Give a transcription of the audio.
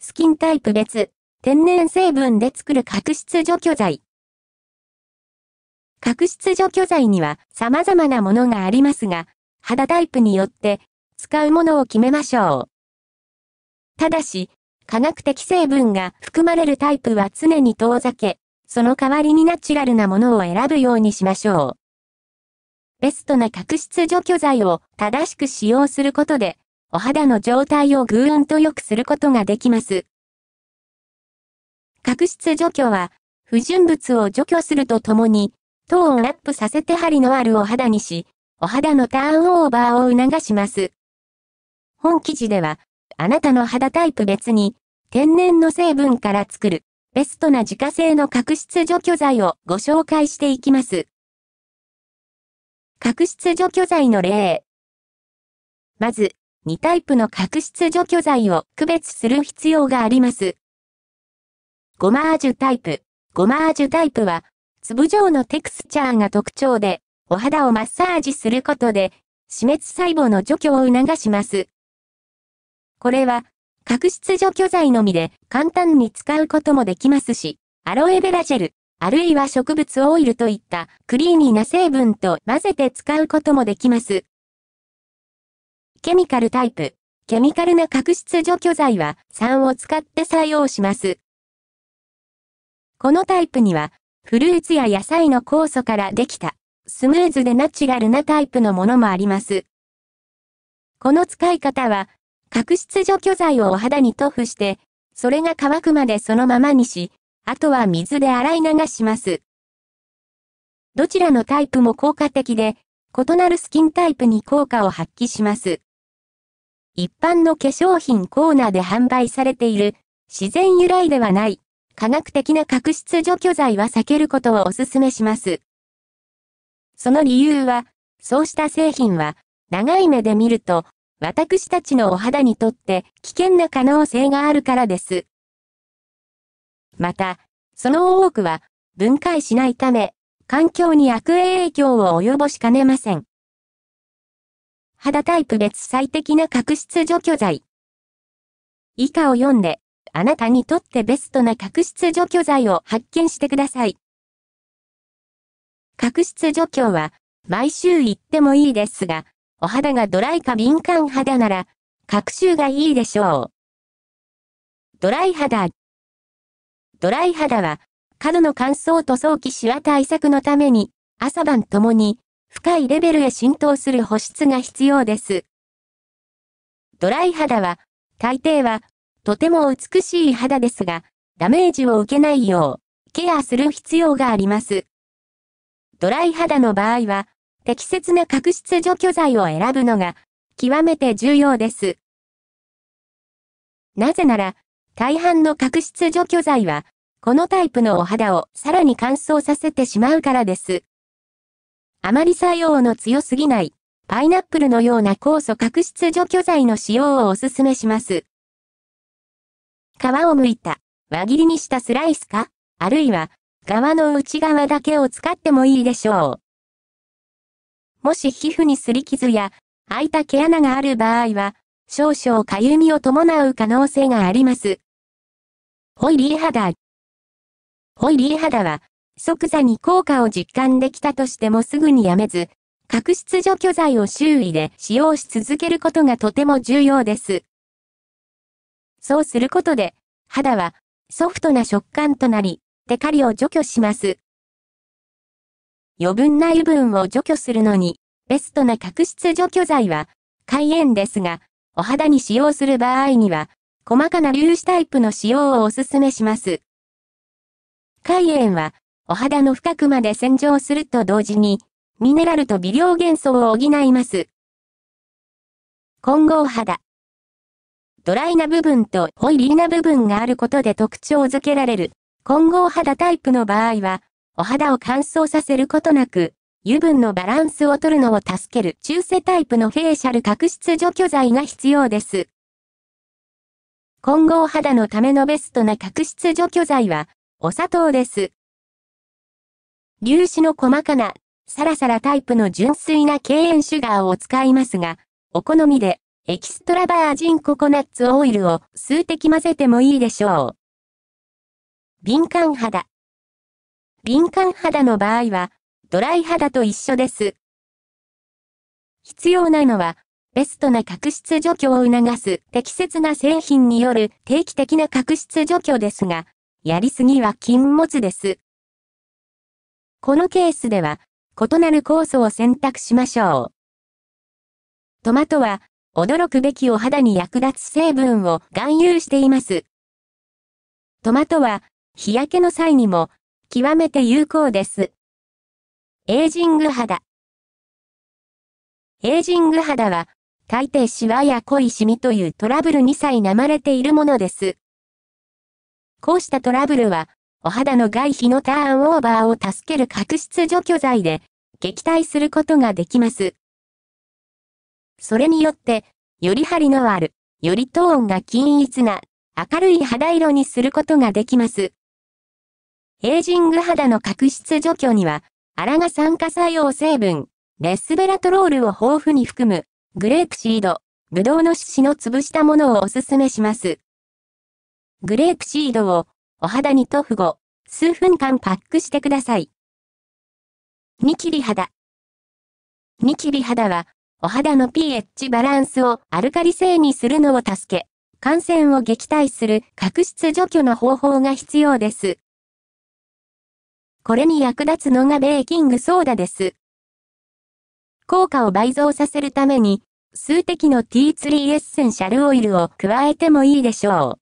スキンタイプ別、天然成分で作る角質除去剤。角質除去剤には様々なものがありますが、肌タイプによって使うものを決めましょう。ただし、科学的成分が含まれるタイプは常に遠ざけ、その代わりにナチュラルなものを選ぶようにしましょう。ベストな角質除去剤を正しく使用することで、お肌の状態をぐーんと良くすることができます。角質除去は、不純物を除去するとともに、糖をアップさせて針のあるお肌にし、お肌のターンオーバーを促します。本記事では、あなたの肌タイプ別に、天然の成分から作る、ベストな自家製の角質除去剤をご紹介していきます。角質除去剤の例。まず、2タイプの角質除去剤を区別する必要があります。ゴマージュタイプ。ゴマージュタイプは、粒状のテクスチャーが特徴で、お肌をマッサージすることで、死滅細胞の除去を促します。これは、角質除去剤のみで簡単に使うこともできますし、アロエベラジェル、あるいは植物オイルといったクリーミーな成分と混ぜて使うこともできます。ケミカルタイプ。ケミカルな角質除去剤は3を使って採用します。このタイプには、フルーツや野菜の酵素からできた、スムーズでナチュラルなタイプのものもあります。この使い方は、角質除去剤をお肌に塗布して、それが乾くまでそのままにし、あとは水で洗い流します。どちらのタイプも効果的で、異なるスキンタイプに効果を発揮します。一般の化粧品コーナーで販売されている、自然由来ではない、科学的な角質除去剤は避けることをお勧めします。その理由は、そうした製品は、長い目で見ると、私たちのお肌にとって危険な可能性があるからです。また、その多くは、分解しないため、環境に悪影響を及ぼしかねません。肌タイプ別最適な角質除去剤。以下を読んで、あなたにとってベストな角質除去剤を発見してください。角質除去は、毎週行ってもいいですが、お肌がドライか敏感肌なら、各週がいいでしょう。ドライ肌。ドライ肌は、角の乾燥と早期シワ対策のために、朝晩ともに、深いレベルへ浸透する保湿が必要です。ドライ肌は、大抵は、とても美しい肌ですが、ダメージを受けないよう、ケアする必要があります。ドライ肌の場合は、適切な角質除去剤を選ぶのが、極めて重要です。なぜなら、大半の角質除去剤は、このタイプのお肌をさらに乾燥させてしまうからです。あまり作用の強すぎない、パイナップルのような酵素角質除去剤の使用をおすすめします。皮を剥いた、輪切りにしたスライスか、あるいは、皮の内側だけを使ってもいいでしょう。もし皮膚にすり傷や、開いた毛穴がある場合は、少々かゆみを伴う可能性があります。ホイリー肌。ホイリー肌は、即座に効果を実感できたとしてもすぐにやめず、角質除去剤を周囲で使用し続けることがとても重要です。そうすることで、肌はソフトな食感となり、テカリを除去します。余分な油分を除去するのに、ベストな角質除去剤は、海塩ですが、お肌に使用する場合には、細かな粒子タイプの使用をお勧めします。海塩は、お肌の深くまで洗浄すると同時に、ミネラルと微量元素を補います。混合肌。ドライな部分とホイリーな部分があることで特徴づけられる、混合肌タイプの場合は、お肌を乾燥させることなく、油分のバランスを取るのを助ける中性タイプのフェイシャル角質除去剤が必要です。混合肌のためのベストな角質除去剤は、お砂糖です。粒子の細かな、サラサラタイプの純粋な敬遠シュガーを使いますが、お好みで、エキストラバージンココナッツオイルを数滴混ぜてもいいでしょう。敏感肌。敏感肌の場合は、ドライ肌と一緒です。必要なのは、ベストな角質除去を促す適切な製品による定期的な角質除去ですが、やりすぎは禁物です。このケースでは、異なる酵素を選択しましょう。トマトは、驚くべきお肌に役立つ成分を含有しています。トマトは、日焼けの際にも、極めて有効です。エイジング肌。エイジング肌は、大抵シワや濃いシミというトラブルに苛まれているものです。こうしたトラブルは、お肌の外皮のターンオーバーを助ける角質除去剤で、撃退することができます。それによって、より張りのある、よりトーンが均一な、明るい肌色にすることができます。エイジング肌の角質除去には、アラが酸化作用成分、レスベラトロールを豊富に含む、グレープシード、ブドウの種子の潰したものをおすすめします。グレープシードをお肌に塗布後、数分間パックしてください。ニキビ肌。ニキビ肌は、お肌の pH バランスをアルカリ性にするのを助け、感染を撃退する角質除去の方法が必要です。これに役立つのがベーキングソーダです。効果を倍増させるために、数滴の T3 エッセンシャルオイルを加えてもいいでしょう。